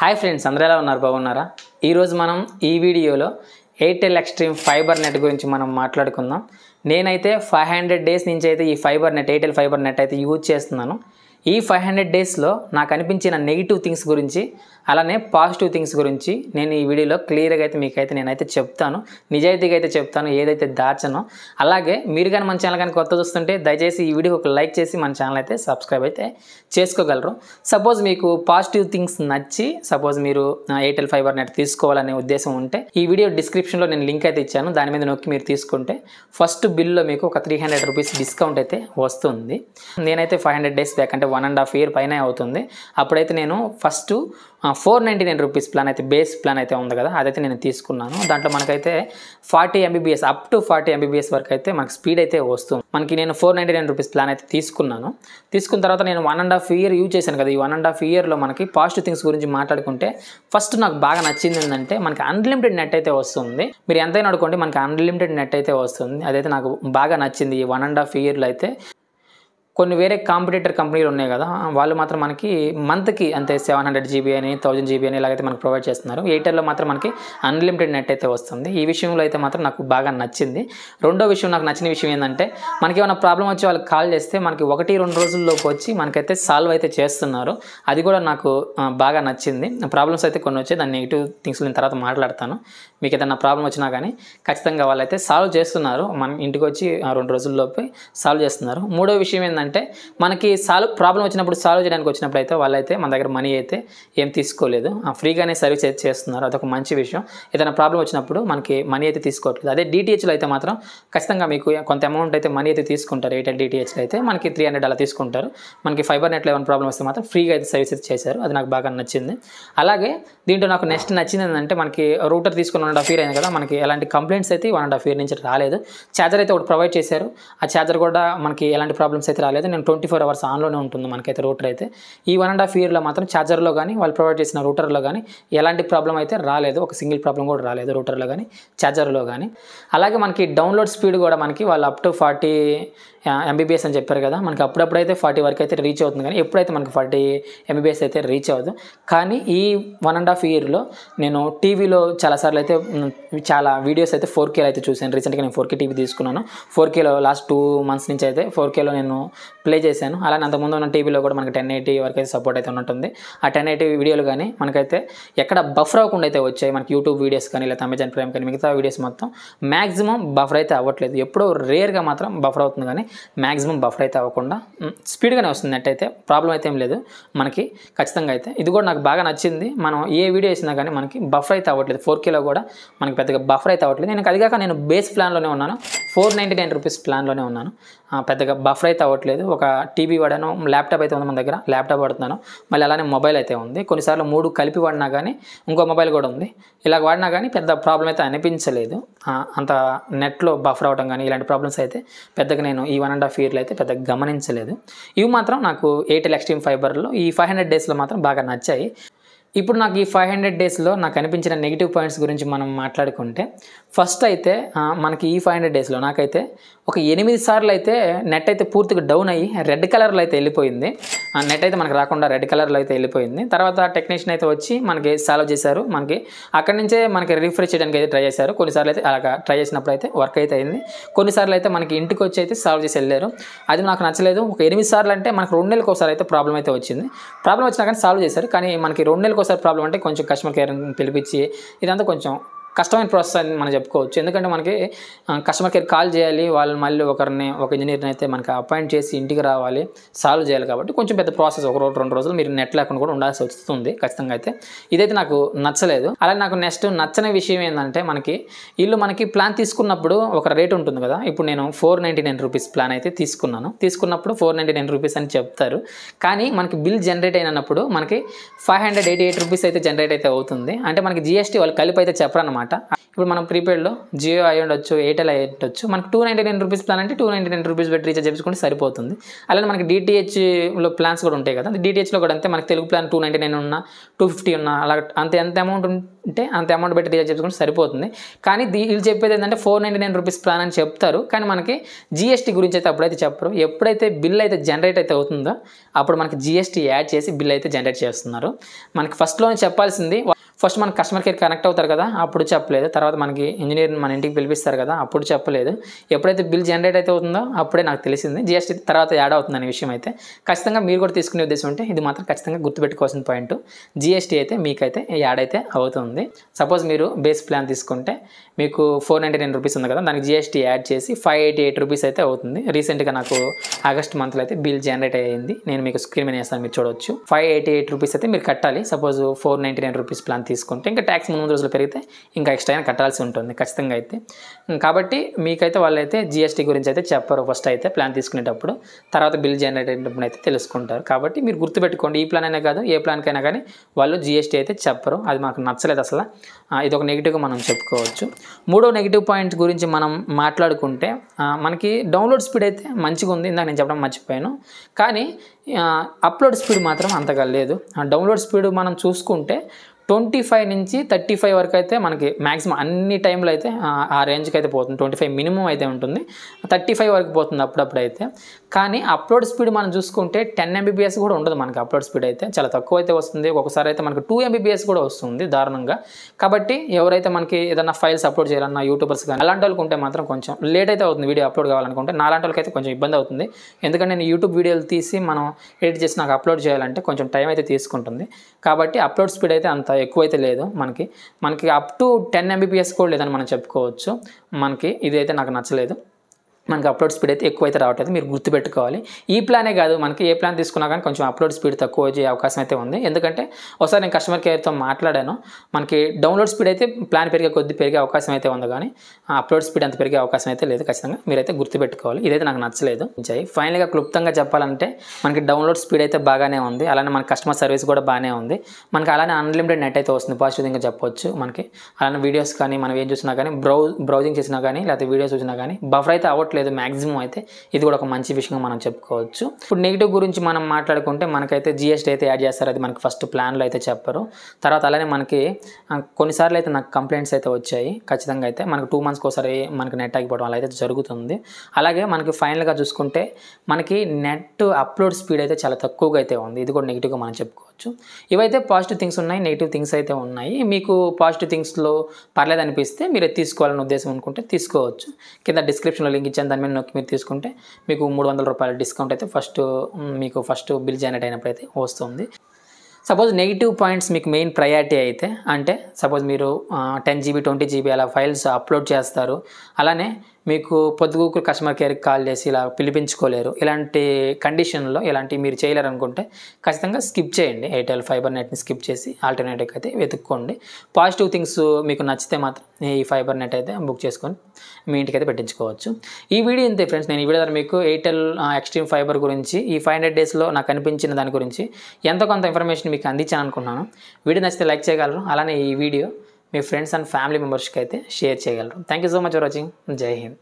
hi friends అందరూ ఎలా ఉన్నారు బాగున్నారా ఈరోజు మనం ఈ వీడియోలో ఎయిర్టెల్ ఎక్స్ట్రీమ్ ఫైబర్ నెట్ గురించి మనం మాట్లాడుకుందాం నేనైతే ఫైవ్ హండ్రెడ్ డేస్ నుంచి అయితే ఈ fibre net Airtel fibre net అయితే యూజ్ చేస్తున్నాను ఈ ఫైవ్ హండ్రెడ్ డేస్లో నాకు అనిపించిన నెగిటివ్ థింగ్స్ గురించి అలానే పాజిటివ్ థింగ్స్ గురించి నేను ఈ వీడియోలో క్లియర్గా అయితే మీకైతే నేనైతే చెప్తాను నిజాయితీగా అయితే చెప్తాను ఏదైతే దాచనో అలాగే మీరు కానీ మన ఛానల్ కానీ కొత్త చూస్తుంటే దయచేసి ఈ వీడియోకి ఒక లైక్ చేసి మన ఛానల్ అయితే సబ్స్క్రైబ్ అయితే చేసుకోగలరు సపోజ్ మీకు పాజిటివ్ థింగ్స్ నచ్చి సపోజ్ మీరు ఎయిర్టెల్ ఫైబర్ నెట్ తీసుకోవాలనే ఉద్దేశం ఉంటే ఈ వీడియో డిస్క్రిప్షన్లో నేను లింక్ అయితే ఇచ్చాను దాని మీద నొక్కి మీరు తీసుకుంటే ఫస్ట్ బిల్లో మీకు ఒక త్రీ హండ్రెడ్ రూపీస్ డిస్కౌంట్ అయితే వస్తుంది నేనైతే ఫైవ్ హండ్రెడ్ డేస్ బ్యాక్ అంటే వన్ అండ్ హాఫ్ ఇయర్ పైన అవుతుంది అప్పుడైతే నేను first four ninety nine rupees plan అయితే బేస్ ప్లాన్ అయితే ఉంది కదా అదైతే నేను తీసుకున్నాను దాంట్లో మనకైతే forty Mbps up to forty Mbps వరకు అయితే మనకి స్పీడ్ అయితే వస్తుంది మనకి నేను four ninety nine rupees plan అయితే తీసుకున్నాను తీసుకున్న తర్వాత నేను one and half year use చేశాను కదా ఈ వన్ అండ్ హాఫ్ ఇయర్లో మనకి పాజిటివ్ థింగ్స్ గురించి మాట్లాడుకుంటే ఫస్ట్ నాకు బాగా నచ్చింది ఏంటంటే మనకి అన్లిమిటెడ్ నెట్ అయితే వస్తుంది మీరు ఎంతైనా అనుకోండి మనకి అన్లిమిటెడ్ నెట్ అయితే వస్తుంది అదైతే నాకు బాగా నచ్చింది ఈ వన్ అండ్ హాఫ్ ఇయర్లో అయితే కొన్ని వేరే కాంపిటేటర్ కంపెనీలు ఉన్నాయి కదా వాళ్ళు మాత్రం మనకి మంత్కి అంతే సెవెన్ హండ్రెడ్ జీబీ అని థౌజండ్ జీబీ అని ఇలాగైతే మనకు ప్రొవైడ్ చేస్తున్నారు ఎయిర్టెల్లో మాత్రం మనకి అన్లిమిటెడ్ నెట్ అయితే వస్తుంది ఈ విషయంలో అయితే మాత్రం నాకు బాగా నచ్చింది రెండో విషయం నాకు నచ్చిన విషయం ఏంటంటే మనకి ఏమైనా ప్రాబ్లం వచ్చి వాళ్ళకి కాల్ చేస్తే మనకి ఒకటి రెండు రోజుల్లోకి వచ్చి మనకైతే సాల్వ్ అయితే చేస్తున్నారు అది కూడా నాకు బాగా నచ్చింది ప్రాబ్లమ్స్ అయితే కొన్ని వచ్చాయి దాని నెగిటివ్ థింగ్స్ నేను తర్వాత మాట్లాడతాను మీకు ఏదైనా ప్రాబ్లం వచ్చినా కానీ ఖచ్చితంగా అయితే సాల్వ్ చేస్తున్నారు మన ఇంటికి వచ్చి రెండు రోజుల్లోపు సాల్వ్ చేస్తున్నారు మూడో విషయం ఏంటంటే ఏంటంటే మనకి సాల్వ్ ప్రాబ్లం వచ్చినప్పుడు సాల్వ్ చేయడానికి వచ్చినప్పుడు అయితే వాళ్ళైతే మన దగ్గర మనీ అయితే ఏం తీసుకోలేదు ఫ్రీగానే సర్వీస్ అయితే చేస్తున్నారు అదొక మంచి విషయం ఏదైనా ప్రాబ్లం వచ్చినప్పుడు మనకి మనీ అయితే తీసుకోవట్లేదు అదే డిటిహెచ్లో అయితే మాత్రం ఖచ్చితంగా మీకు కొంత అమౌంట్ అయితే మనీ అయితే తీసుకుంటారు ఎయిర్టెల్ డిటిహెచ్లో అయితే మనకి త్రీ హండ్రెడ్ అలా తీసుకుంటారు మనకి ఫైబర్ నెట్లో ఏమైనా ప్రాబ్లం వస్తే మాత్రం ఫ్రీగా అయితే సర్వీస్ అయితే చేశారు అది నాకు బాగా నచ్చింది అలాగే దీంట్లో నాకు నెక్స్ట్ నచ్చింది ఏంటంటే మనకి రూటర్ తీసుకుని వన్ అండ్ హాఫ్ ఇయర్ అయింది కదా మనకి ఎలాంటి కంప్లైంట్స్ అయితే వన్ అండ్ హాఫ్ ఇయర్ నుంచి రాలేదు ఛార్జర్ అయితే ఒకటి ప్రొవైడ్ చేశారు ఆ ఛార్జర్ కూడా మనకి ఎలాంటి ప్రాబ్లమ్స్ అయితే లేదా నేను ట్వంటీ ఫోర్ అవర్స్ ఆన్లోనే ఉంటుంది మనకైతే రూటర్ అయితే ఈ వన్ అండ్ హాఫ్ ఇయర్లో మాత్రం ఛార్జర్లో కానీ వాళ్ళు ప్రొవైడ్ చేసిన రూటర్లో కానీ ఎలాంటి ప్రాబ్లం అయితే రాలేదు ఒక సింగిల్ ప్రాబ్లం కూడా రాలేదు రూటర్లో కానీ ఛార్జర్లో కానీ అలాగే మనకి డౌన్లోడ్ స్పీడ్ కూడా మనకి వాళ్ళు అప్ టు ఫార్టీ ఎంబీబీఎస్ అని చెప్పారు కదా మనకి అప్పుడప్పుడు అయితే ఫార్టీ వరకు అయితే రీచ్ అవుతుంది కానీ ఎప్పుడైతే మనకి ఫార్టీ ఎంబీబీఎస్ అయితే రీచ్ అవ్వదు కానీ ఈ వన్ అండ్ హాఫ్ ఇయర్లో నేను టీవీలో చాలాసార్లు అయితే చాలా వీడియోస్ అయితే ఫోర్ కేలో అయితే చూశాను రీసెంట్గా నేను ఫోర్ కే టీవీ తీసుకున్నాను ఫోర్ కేలో లాస్ట్ టూ మంత్స్ నుంచి అయితే ఫోర్ కేలో నేను ప్లే చేశాను అలానే అంతకుముందు ఉన్న టీవీలో కూడా మనకి టెన్ ఎయిటీ వరకు అయితే సపోర్ట్ అయితే ఉన్నట్టుంది ఆ టెన్ ఎయిటీ వీడియోలు కానీ మనకైతే ఎక్కడ బఫర్ అవ్వకుండా అయితే వచ్చాయి మనకి యూట్యూబ్ వీడియోస్ కానీ లేదా అమెజాన్ ప్రైమ్ కానీ మిగతా వీడియోస్ మొత్తం మ్యాక్సిమం బఫర్ అయితే అవ్వట్లేదు ఎప్పుడో రేర్గా మాత్రం బఫర్ అవుతుంది కానీ మ్యాక్సిమం బఫర్ అయితే అవ్వకుండా స్పీడ్గానే వస్తుంది నెట్ అయితే ప్రాబ్లం అయితే ఏం లేదు మనకి ఖచ్చితంగా అయితే ఇది కూడా నాకు బాగా నచ్చింది మనం ఏ వీడియో వేసినా కానీ మనకి బఫర్ అయితే అవ్వట్లేదు ఫోర్ కేలో కూడా మనకి పెద్దగా బఫర్ అయితే అవ్వట్లేదు నేను అదిగాక నేను బేస్ ప్లాన్లోనే ఉన్నాను ఫోర్ నైంటీ నైన్ రూపీస్ ప్లాన్లోనే ఉన్నాను పెద్దగా బఫర్ అయితే అవ్వట్లేదు లేదు ఒక టీవీ వాడాను ల్యాప్టాప్ అయితే ఉంది మన దగ్గర ల్యాప్టాప్ వాడుతున్నాను మళ్ళీ అలానే మొబైల్ అయితే ఉంది కొన్నిసార్లు మూడు కలిపి వాడినా కానీ ఇంకో మొబైల్ కూడా ఉంది ఇలా వాడినా కానీ పెద్ద ప్రాబ్లం అయితే అనిపించలేదు అంత నెట్లో బఫర్ అవ్వడం కానీ ఇలాంటి ప్రాబ్లమ్స్ అయితే పెద్దగా నేను ఈ వన్ అండ్ హాఫ్ ఇయర్లో అయితే పెద్దగా గమనించలేదు ఇవి మాత్రం నాకు ఎయిర్టెల్ ఎక్స్ట్రీమ్ ఫైబర్లో ఈ ఫైవ్ హండ్రెడ్ డేస్లో మాత్రం బాగా నచ్చాయి ఇప్పుడు నాకు ఈ ఫైవ్ హండ్రెడ్ డేస్లో నాకు అనిపించిన నెగిటివ్ పాయింట్స్ గురించి మనం మాట్లాడుకుంటే ఫస్ట్ అయితే మనకి ఈ ఫైవ్ హండ్రెడ్ డేస్లో నాకైతే ఒక ఎనిమిది సార్లు అయితే నెట్ అయితే పూర్తిగా డౌన్ అయ్యి రెడ్ కలర్లో అయితే వెళ్ళిపోయింది ఆ నెట్ అయితే మనకు రాకుండా రెడ్ కలర్లో అయితే వెళ్ళిపోయింది తర్వాత టెక్నీషియన్ అయితే వచ్చి మనకి సాల్వ్ చేశారు మనకి అక్కడి నుంచే మనకి రిఫ్రెష్ చేయడానికి అయితే ట్రై చేశారు కొన్నిసార్లు అయితే అలా ట్రై చేసినప్పుడు అయితే వర్క్ అయితే అయింది కొన్నిసార్లు అయితే మనకి ఇంటికి వచ్చి అయితే సాల్వ్ చేసి వెళ్ళారు అది నాకు నచ్చలేదు ఒక ఎనిమిది సార్లు అంటే మనకు రెండు నెలలకు ఒకసారి అయితే ప్రాబ్లం అయితే వచ్చింది ప్రాబ్లం వచ్చినా కానీ సాల్వ్ చేశారు కానీ మనకి రెండు నెలలకు ఒకసారి ప్రాబ్లం అంటే కొంచెం కస్టమర్ కేర్ పిలిపించి ఇదంతా కొంచెం కష్టమైన ప్రాసెస్ అని మనం చెప్పుకోవచ్చు ఎందుకంటే మనకి కస్టమర్ కేర్ కాల్ చేయాలి వాళ్ళు మళ్ళీ ఒకరిని ఒక ఇంజనీర్ని అయితే మనకి అపాయింట్ చేసి ఇంటికి రావాలి సాల్వ్ చేయాలి కాబట్టి కొంచెం పెద్ద ప్రాసెస్ ఒక రోజు రెండు రోజులు మీరు నెట్ లేకుండా కూడా ఉండాల్సి వస్తుంది ఖచ్చితంగా అయితే ఇదైతే నాకు నచ్చలేదు అలాగే నాకు నెక్స్ట్ నచ్చని విషయం ఏంటంటే మనకి వీళ్ళు మనకి ప్లాన్ తీసుకున్నప్పుడు ఒక రేట్ ఉంటుంది కదా ఇప్పుడు నేను four ninety nine rupees plan అయితే తీసుకున్నాను తీసుకున్నప్పుడు ఫోర్ నైంటీ నైన్ రూపీస్ అని చెప్తారు కానీ మనకి బిల్ జనరేట్ అయినప్పుడు మనకి five hundred eighty eight rupees అయితే జనరేట్ అయితే అవుతుంది అంటే మనకి జిఎస్టీ వాళ్ళు కలిపి అయితే చెప్పరన్నమాట అనమాట ఇప్పుడు మనం ప్రీపెయిడ్లో జియో అయ్యి ఉండొచ్చు ఎయిర్టెల్ అయ్యి ఉండొచ్చు మనకు two ninety nine rupees plan అంటే టూ నైంటీ నైన్ రూపీస్ పెట్టి రీఛార్జ్ చేసుకుంటే సరిపోతుంది అలానే మనకి డిటిహెచ్లో ప్లాన్స్ కూడా ఉంటాయి కదా డిటిహెచ్లో కూడా అంతే మనకి Telugu plan two ninety nine ఉన్నా టూ ఫిఫ్టీ ఉన్నా అలా అంత ఎంత అమౌంట్ ఉంటే అంత అమౌంట్ పెట్టి రీఛార్జ్ చేసుకుంటే సరిపోతుంది కానీ వీళ్ళు చెప్పేది ఏంటంటే four ninety nine rupees plan అని చెప్తారు కానీ మనకి జిఎస్టీ గురించి అయితే అప్పుడైతే చెప్పరు ఎప్పుడైతే బిల్ అయితే జనరేట్ అయితే అవుతుందో అప్పుడు మనకి జీఎస్టీ యాడ్ చేసి బిల్ అయితే జనరేట్ చేస్తున్నారు మనకి ఫస్ట్లోనే చెప్పాల్సింది ఫస్ట్ మన కస్టమర్ కేర్ కనెక్ట్ అవుతారు కదా అప్పుడు చెప్పలేదు తర్వాత మనకి ఇంజనీర్ మన ఇంటికి పిలిపిస్తారు కదా అప్పుడు చెప్పలేదు ఎప్పుడైతే బిల్ జనరేట్ అయితే అవుతుందో అప్పుడే నాకు తెలిసింది జిఎస్టీ తర్వాత యాడ్ అవుతుంది అనే విషయం అయితే ఖచ్చితంగా మీరు కూడా తీసుకునే ఉద్దేశం ఉంటే ఇది మాత్రం ఖచ్చితంగా గుర్తుపెట్టుకోవాల్సిన పాయింట్ జిఎస్టీ అయితే మీకైతే యాడ్ అయితే అవుతుంది సపోజ్ మీరు బేస్ ప్లాన్ తీసుకుంటే మీకు ఫోర్ నైంటీ నైన్ రూపీస్ ఉంది కదా దానికి జిఎస్టీ యాడ్ చేసి ఫైవ్ ఎయిటీ ఎయిట్ రూపీస్ అయితే అవుతుంది రీసెంట్గా నాకు ఆగస్ట్ మంత్లో అయితే బిల్ జనరేట్ అయ్యింది నేను మీకు స్క్రీన్ మీద వేస్తాను మీరు చూడవచ్చు ఫైవ్ ఎయిటీ ఎయిట్ రూపీస్ అయితే మీరు కట్టాలి suppose four ninety nine rupees plan తీసుకుంటే ఇంకా ట్యాక్స్ మూడు రోజులు పెరిగితే ఇంకా ఎక్స్ట్రా అయినా కట్టాల్సి ఉంటుంది ఖచ్చితంగా అయితే కాబట్టి మీకైతే వాళ్ళైతే జిఎస్టీ గురించి అయితే చెప్పరు ఫస్ట్ అయితే ప్లాన్ తీసుకునేటప్పుడు తర్వాత బిల్ జనరేట్ అయినప్పుడు అయితే తెలుసుకుంటారు కాబట్టి మీరు గుర్తుపెట్టుకోండి ఈ ప్లాన్ అయినా కాదు ఏ ప్లాన్కైనా కానీ వాళ్ళు జిఎస్టీ అయితే చెప్పరు అది మాకు నచ్చలేదు అసలు ఇది ఒక నెగిటివ్గా మనం చెప్పుకోవచ్చు మూడో నెగిటివ్ పాయింట్ గురించి మనం మాట్లాడుకుంటే మనకి డౌన్లోడ్ స్పీడ్ అయితే మంచిగా ఉంది ఇందాక నేను చెప్పడం మర్చిపోయాను కానీ అప్లోడ్ స్పీడ్ మాత్రం అంతగా లేదు డౌన్లోడ్ స్పీడ్ మనం చూసుకుంటే ట్వంటీ ఫైవ్ నుంచి థర్టీ ఫైవ్ వరకు అయితే మనకి మ్యాక్సిమం అన్ని టైంలో అయితే ఆ రేంజ్కి అయితే పోతుంది ట్వంటీ ఫైవ్ మినిమం అయితే ఉంటుంది థర్టీ ఫైవ్ వరకు పోతుంది అప్పుడప్పుడు అయితే కానీ అప్లోడ్ స్పీడ్ మనం చూసుకుంటే టెన్ ఎంబీబీఎస్ కూడా ఉండదు మనకి అప్లోడ్ స్పీడ్ అయితే చాలా తక్కువ అయితే వస్తుంది ఒకసారి అయితే మనకి టూ ఎంబీబీఎస్ కూడా వస్తుంది దారుణంగా కాబట్టి ఎవరైతే మనకి ఏదైనా ఫైల్స్ అప్లోడ్ చేయాలన్నా యూట్యూబర్స్ కానీ అలాంటి వాళ్ళకి ఉంటే మాత్రం కొంచెం లేట్ అయితే అవుతుంది వీడియో అప్లోడ్ కావాలనుకుంటే నాలాంటి వాళ్ళకి అయితే కొంచెం ఇబ్బంది అవుతుంది ఎందుకంటే నేను యూట్యూబ్ వీడియోలు తీసి మనం ఎడిట్ చేసి నాకు అప్లోడ్ చేయాలంటే కొంచెం టైం అయితే తీసుకుంటుంది కాబట్టి అప్లోడ్ స్పీడ్ అయితే అంత ఎక్కువైతే లేదు మనకి మనకి అప్ టు టెన్ ఎంబీపీఎస్ కూడా లేదని మనం చెప్పుకోవచ్చు మనకి ఇదైతే నాకు నచ్చలేదు మనకి అప్లోడ్ స్పీడ్ అయితే ఎక్కువ అయితే రావట్లేదు మీరు గుర్తుపెట్టుకోవాలి ఈ ప్లానే కాదు మనకి ఏ ప్లాన్ తీసుకున్నా కానీ కొంచెం అప్లోడ్ స్పీడ్ తక్కువ వచ్చే అవకాశం అయితే ఉంది ఎందుకంటే ఒకసారి నేను కస్టమర్ కేర్తో మాట్లాడాను మనకి డౌన్లోడ్ స్పీడ్ అయితే ప్లాన్ పెరిగే కొద్ది పెరిగే అవకాశం అయితే ఉంది కానీ అప్లోడ్ స్పీడ్ అంత పెరిగే అవకాశం అయితే లేదు ఖచ్చితంగా మీరైతే గుర్తుపెట్టుకోవాలి ఇదైతే నాకు నచ్చలేదు జై ఫైనల్గా క్లుప్తంగా చెప్పాలంటే మనకి డౌన్లోడ్ స్పీడ్ అయితే బాగానే ఉంది అలానే మన కస్టమర్ సర్వీస్ కూడా బాగానే ఉంది మనకి అలానే అన్లిమిటెడ్ నెట్ అయితే వస్తుంది పాజిటివ్గా చెప్పవచ్చు మనకి అలానే వీడియోస్ కానీ మనం ఏం చూసినా కానీ బ్రౌ బ్రౌజింగ్ చేసినా కానీ లేకపోతే వీడియోస్ చూసినా కానీ బఫర్ అయితే అవ్వట్లేదు లేదు మ్యాక్సిమం అయితే ఇది కూడా ఒక మంచి విషయంగా మనం చెప్పుకోవచ్చు ఇప్పుడు నెగిటివ్ గురించి మనం మాట్లాడుకుంటే మనకైతే జిఎస్టీ అయితే యాడ్ చేస్తారు అది మనకి ఫస్ట్ ప్లాన్లో అయితే చెప్పరు తర్వాత అలానే మనకి కొన్నిసార్లు అయితే నాకు కంప్లైంట్స్ అయితే వచ్చాయి ఖచ్చితంగా అయితే మనకు టూ మంత్స్కి ఒకసారి మనకి నెట్ ఆగిపోవడం అలా అయితే జరుగుతుంది అలాగే మనకి ఫైనల్గా చూసుకుంటే మనకి నెట్ అప్లోడ్ స్పీడ్ అయితే చాలా తక్కువగా అయితే ఉంది ఇది కూడా నెగిటివ్గా మనం చెప్పుకోవచ్చు చేసుకోవచ్చు ఇవైతే పాజిటివ్ థింగ్స్ ఉన్నాయి నెగిటివ్ థింగ్స్ అయితే ఉన్నాయి మీకు పాజిటివ్ థింగ్స్లో పర్లేదు అనిపిస్తే మీరు తీసుకోవాలని ఉద్దేశం అనుకుంటే తీసుకోవచ్చు కింద డిస్క్రిప్షన్లో లింక్ ఇచ్చాను దాని మీద నొక్కి మీరు తీసుకుంటే మీకు మూడు వందల రూపాయల డిస్కౌంట్ అయితే ఫస్ట్ మీకు ఫస్ట్ బిల్ జనరేట్ అయినప్పుడు అయితే వస్తుంది సపోజ్ నెగిటివ్ పాయింట్స్ మీకు మెయిన్ ప్రయారిటీ అయితే అంటే సపోజ్ మీరు టెన్ జీబీ ట్వంటీ జీబీ అలా ఫైల్స్ అప్లోడ్ చేస్తారు అలానే మీకు పొద్దుగూకులు కస్టమర్ కేర్కి కాల్ చేసి ఇలా పిలిపించుకోలేరు ఇలాంటి కండిషన్లో ఇలాంటి మీరు చేయలేరు అనుకుంటే ఖచ్చితంగా స్కిప్ చేయండి ఎయిర్టెల్ ఫైబర్ నెట్ని స్కిప్ చేసి ఆల్టర్నేటివ్ అయితే వెతుక్కోండి పాజిటివ్ థింగ్స్ మీకు నచ్చితే మాత్రం ఈ ఫైబర్ నెట్ అయితే బుక్ చేసుకొని మీ ఇంటికి అయితే పెట్టించుకోవచ్చు ఈ వీడియో ఇంతే ఫ్రెండ్స్ నేను ఈ వీడియో ద్వారా మీకు ఎయిర్టెల్ ఎక్స్ట్రీమ్ ఫైబర్ గురించి ఈ ఫైవ్ హండ్రెడ్ డేస్లో నాకు అనిపించిన దాని గురించి ఎంత కొంత ఇన్ఫర్మేషన్ మీకు అందించాను అనుకున్నాను వీడియో నచ్చితే లైక్ చేయగలరు అలానే ఈ వీడియో మీ ఫ్రెండ్స్ అండ్ ఫ్యామిలీ మెంబర్స్కి అయితే షేర్ చేయగలరు thank you so much for watching Jai Hind